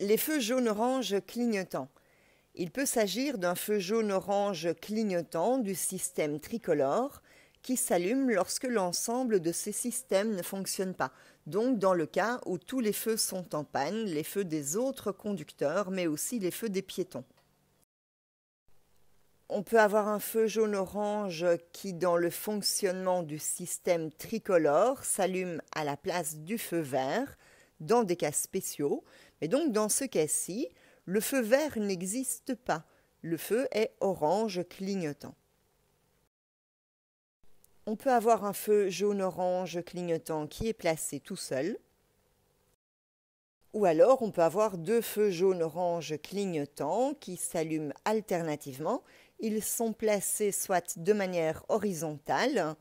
Les feux jaune-orange clignotants. Il peut s'agir d'un feu jaune-orange clignotant du système tricolore qui s'allume lorsque l'ensemble de ces systèmes ne fonctionne pas. Donc dans le cas où tous les feux sont en panne, les feux des autres conducteurs mais aussi les feux des piétons. On peut avoir un feu jaune-orange qui, dans le fonctionnement du système tricolore, s'allume à la place du feu vert dans des cas spéciaux, et donc, dans ce cas-ci, le feu vert n'existe pas. Le feu est orange clignotant. On peut avoir un feu jaune-orange clignotant qui est placé tout seul. Ou alors, on peut avoir deux feux jaune-orange clignotants qui s'allument alternativement. Ils sont placés soit de manière horizontale,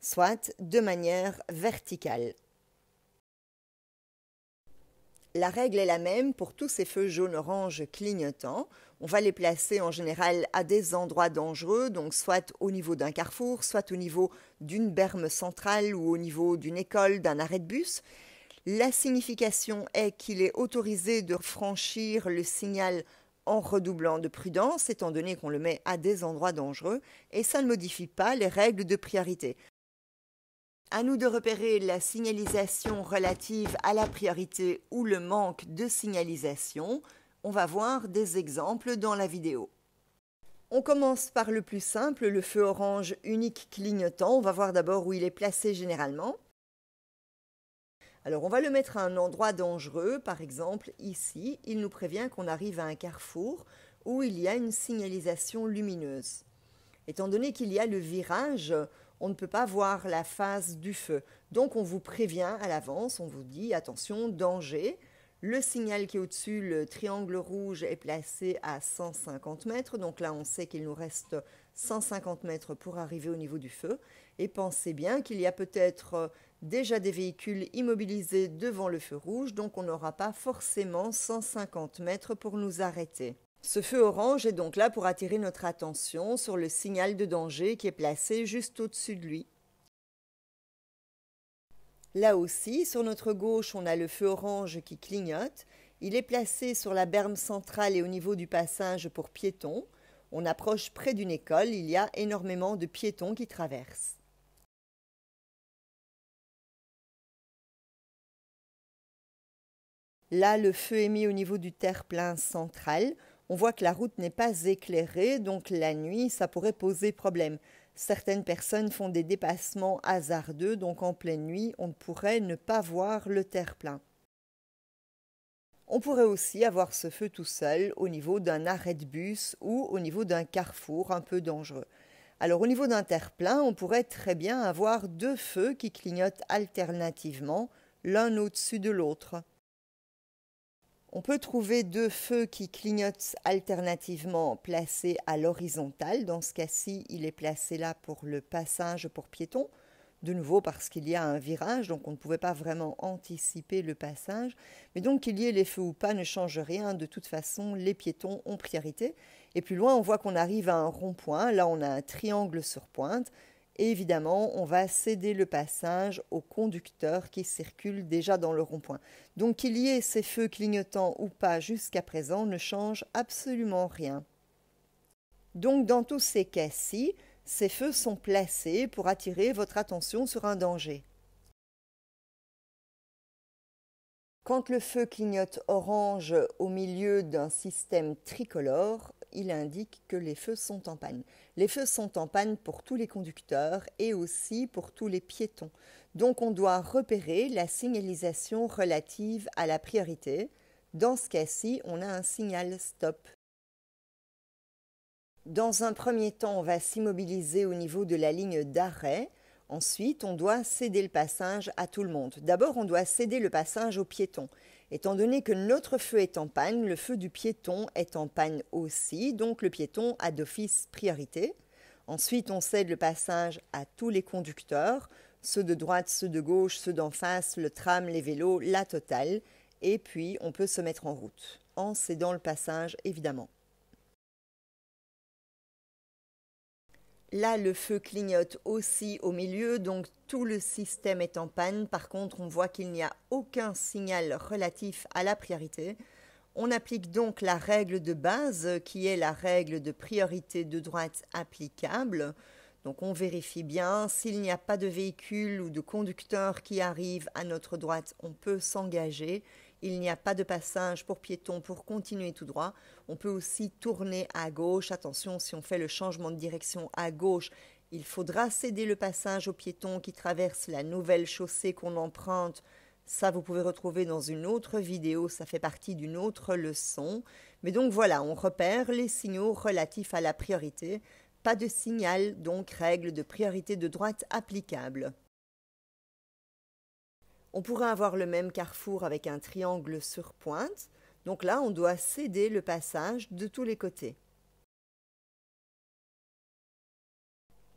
soit de manière verticale. La règle est la même pour tous ces feux jaune-orange clignotants. On va les placer en général à des endroits dangereux, donc soit au niveau d'un carrefour, soit au niveau d'une berme centrale ou au niveau d'une école, d'un arrêt de bus. La signification est qu'il est autorisé de franchir le signal en redoublant de prudence, étant donné qu'on le met à des endroits dangereux, et ça ne modifie pas les règles de priorité. À nous de repérer la signalisation relative à la priorité ou le manque de signalisation. On va voir des exemples dans la vidéo. On commence par le plus simple, le feu orange unique clignotant. On va voir d'abord où il est placé généralement. Alors on va le mettre à un endroit dangereux, par exemple ici, il nous prévient qu'on arrive à un carrefour où il y a une signalisation lumineuse. Étant donné qu'il y a le virage, on ne peut pas voir la phase du feu. Donc on vous prévient à l'avance, on vous dit attention, danger. Le signal qui est au-dessus, le triangle rouge, est placé à 150 mètres. Donc là, on sait qu'il nous reste 150 mètres pour arriver au niveau du feu. Et pensez bien qu'il y a peut-être déjà des véhicules immobilisés devant le feu rouge, donc on n'aura pas forcément 150 mètres pour nous arrêter. Ce feu orange est donc là pour attirer notre attention sur le signal de danger qui est placé juste au-dessus de lui. Là aussi, sur notre gauche, on a le feu orange qui clignote. Il est placé sur la berme centrale et au niveau du passage pour piétons. On approche près d'une école, il y a énormément de piétons qui traversent. Là, le feu est mis au niveau du terre-plein central. On voit que la route n'est pas éclairée, donc la nuit, ça pourrait poser problème. Certaines personnes font des dépassements hasardeux, donc en pleine nuit, on pourrait ne pas voir le terre-plein. On pourrait aussi avoir ce feu tout seul au niveau d'un arrêt de bus ou au niveau d'un carrefour un peu dangereux. Alors au niveau d'un terre-plein, on pourrait très bien avoir deux feux qui clignotent alternativement, l'un au-dessus de l'autre. On peut trouver deux feux qui clignotent alternativement placés à l'horizontale. Dans ce cas-ci, il est placé là pour le passage pour piétons. De nouveau parce qu'il y a un virage, donc on ne pouvait pas vraiment anticiper le passage. Mais donc qu'il y ait les feux ou pas ne change rien. De toute façon, les piétons ont priorité. Et plus loin, on voit qu'on arrive à un rond-point. Là, on a un triangle sur pointe évidemment, on va céder le passage au conducteur qui circulent déjà dans le rond-point. Donc qu'il y ait ces feux clignotants ou pas jusqu'à présent ne change absolument rien. Donc dans tous ces cas-ci, ces feux sont placés pour attirer votre attention sur un danger. Quand le feu clignote orange au milieu d'un système tricolore, il indique que les feux sont en panne. Les feux sont en panne pour tous les conducteurs et aussi pour tous les piétons. Donc on doit repérer la signalisation relative à la priorité. Dans ce cas-ci, on a un signal stop. Dans un premier temps, on va s'immobiliser au niveau de la ligne d'arrêt. Ensuite, on doit céder le passage à tout le monde. D'abord, on doit céder le passage aux piétons. Étant donné que notre feu est en panne, le feu du piéton est en panne aussi, donc le piéton a d'office priorité. Ensuite, on cède le passage à tous les conducteurs, ceux de droite, ceux de gauche, ceux d'en face, le tram, les vélos, la totale, et puis on peut se mettre en route, en cédant le passage évidemment. Là, le feu clignote aussi au milieu, donc tout le système est en panne. Par contre, on voit qu'il n'y a aucun signal relatif à la priorité. On applique donc la règle de base, qui est la règle de priorité de droite applicable. Donc on vérifie bien, s'il n'y a pas de véhicule ou de conducteur qui arrive à notre droite, on peut s'engager il n'y a pas de passage pour piétons pour continuer tout droit. On peut aussi tourner à gauche. Attention, si on fait le changement de direction à gauche, il faudra céder le passage aux piétons qui traversent la nouvelle chaussée qu'on emprunte. Ça, vous pouvez retrouver dans une autre vidéo, ça fait partie d'une autre leçon. Mais donc voilà, on repère les signaux relatifs à la priorité. Pas de signal, donc règle de priorité de droite applicable. On pourrait avoir le même carrefour avec un triangle sur pointe, donc là on doit céder le passage de tous les côtés.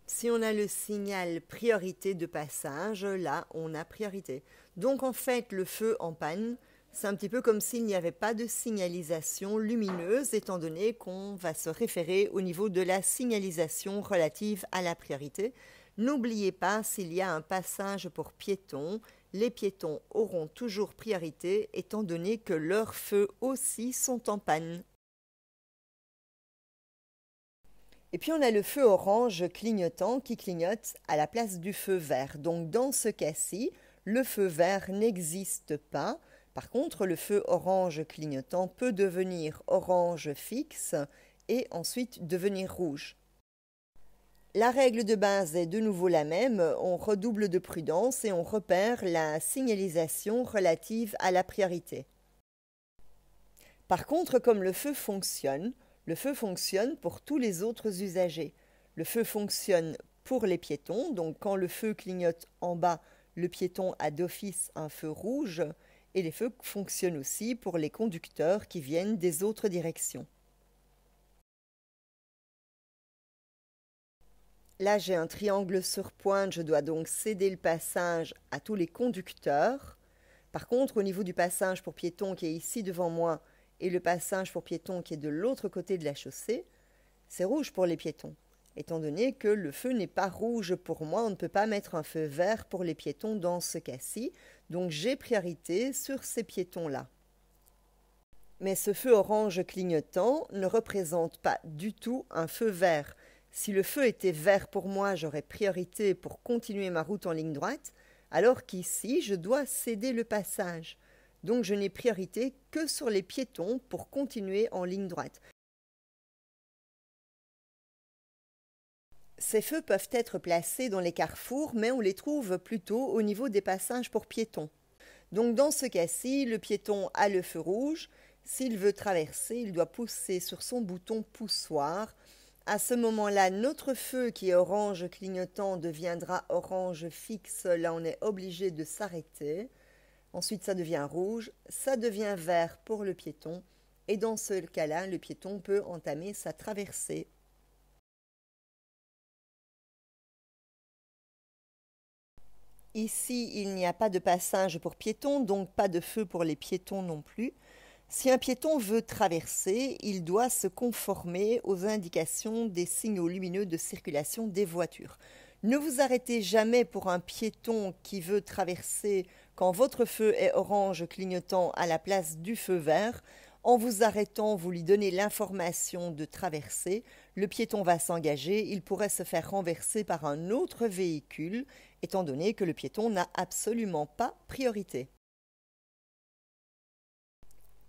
Si on a le signal priorité de passage, là on a priorité. Donc en fait le feu en panne, c'est un petit peu comme s'il n'y avait pas de signalisation lumineuse, étant donné qu'on va se référer au niveau de la signalisation relative à la priorité. N'oubliez pas, s'il y a un passage pour piétons, les piétons auront toujours priorité étant donné que leurs feux aussi sont en panne. Et puis on a le feu orange clignotant qui clignote à la place du feu vert. Donc dans ce cas-ci, le feu vert n'existe pas. Par contre, le feu orange clignotant peut devenir orange fixe et ensuite devenir rouge. La règle de base est de nouveau la même, on redouble de prudence et on repère la signalisation relative à la priorité. Par contre, comme le feu fonctionne, le feu fonctionne pour tous les autres usagers. Le feu fonctionne pour les piétons, donc quand le feu clignote en bas, le piéton a d'office un feu rouge, et les feux fonctionnent aussi pour les conducteurs qui viennent des autres directions. Là, j'ai un triangle sur pointe, je dois donc céder le passage à tous les conducteurs. Par contre, au niveau du passage pour piétons qui est ici devant moi et le passage pour piétons qui est de l'autre côté de la chaussée, c'est rouge pour les piétons. Étant donné que le feu n'est pas rouge pour moi, on ne peut pas mettre un feu vert pour les piétons dans ce cas-ci, donc j'ai priorité sur ces piétons-là. Mais ce feu orange clignotant ne représente pas du tout un feu vert. Si le feu était vert pour moi, j'aurais priorité pour continuer ma route en ligne droite, alors qu'ici, je dois céder le passage. Donc je n'ai priorité que sur les piétons pour continuer en ligne droite. Ces feux peuvent être placés dans les carrefours, mais on les trouve plutôt au niveau des passages pour piétons. Donc dans ce cas-ci, le piéton a le feu rouge. S'il veut traverser, il doit pousser sur son bouton poussoir à ce moment-là, notre feu qui est orange clignotant deviendra orange fixe. Là, on est obligé de s'arrêter. Ensuite, ça devient rouge, ça devient vert pour le piéton. Et dans ce cas-là, le piéton peut entamer sa traversée. Ici, il n'y a pas de passage pour piétons, donc pas de feu pour les piétons non plus. Si un piéton veut traverser, il doit se conformer aux indications des signaux lumineux de circulation des voitures. Ne vous arrêtez jamais pour un piéton qui veut traverser quand votre feu est orange clignotant à la place du feu vert. En vous arrêtant, vous lui donnez l'information de traverser. Le piéton va s'engager, il pourrait se faire renverser par un autre véhicule, étant donné que le piéton n'a absolument pas priorité.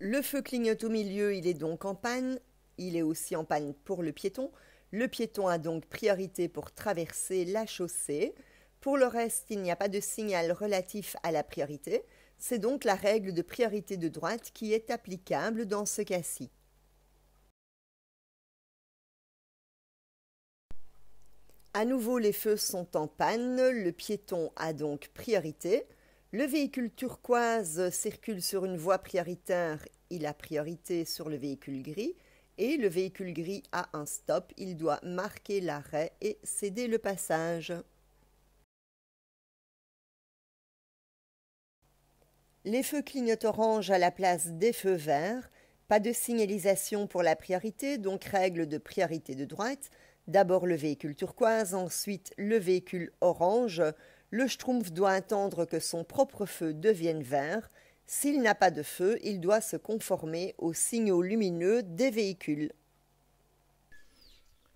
Le feu clignote au milieu, il est donc en panne. Il est aussi en panne pour le piéton. Le piéton a donc priorité pour traverser la chaussée. Pour le reste, il n'y a pas de signal relatif à la priorité. C'est donc la règle de priorité de droite qui est applicable dans ce cas-ci. À nouveau, les feux sont en panne, le piéton a donc priorité. Le véhicule turquoise circule sur une voie prioritaire, il a priorité sur le véhicule gris, et le véhicule gris a un stop, il doit marquer l'arrêt et céder le passage. Les feux clignotent orange à la place des feux verts, pas de signalisation pour la priorité, donc règle de priorité de droite, D'abord le véhicule turquoise, ensuite le véhicule orange. Le Schtroumpf doit attendre que son propre feu devienne vert. S'il n'a pas de feu, il doit se conformer aux signaux lumineux des véhicules.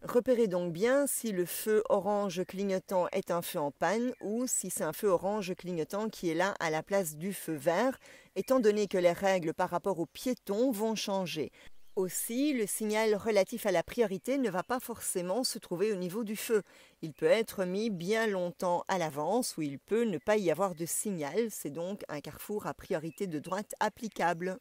Repérez donc bien si le feu orange clignotant est un feu en panne ou si c'est un feu orange clignotant qui est là à la place du feu vert, étant donné que les règles par rapport aux piétons vont changer. Aussi, le signal relatif à la priorité ne va pas forcément se trouver au niveau du feu. Il peut être mis bien longtemps à l'avance ou il peut ne pas y avoir de signal. C'est donc un carrefour à priorité de droite applicable.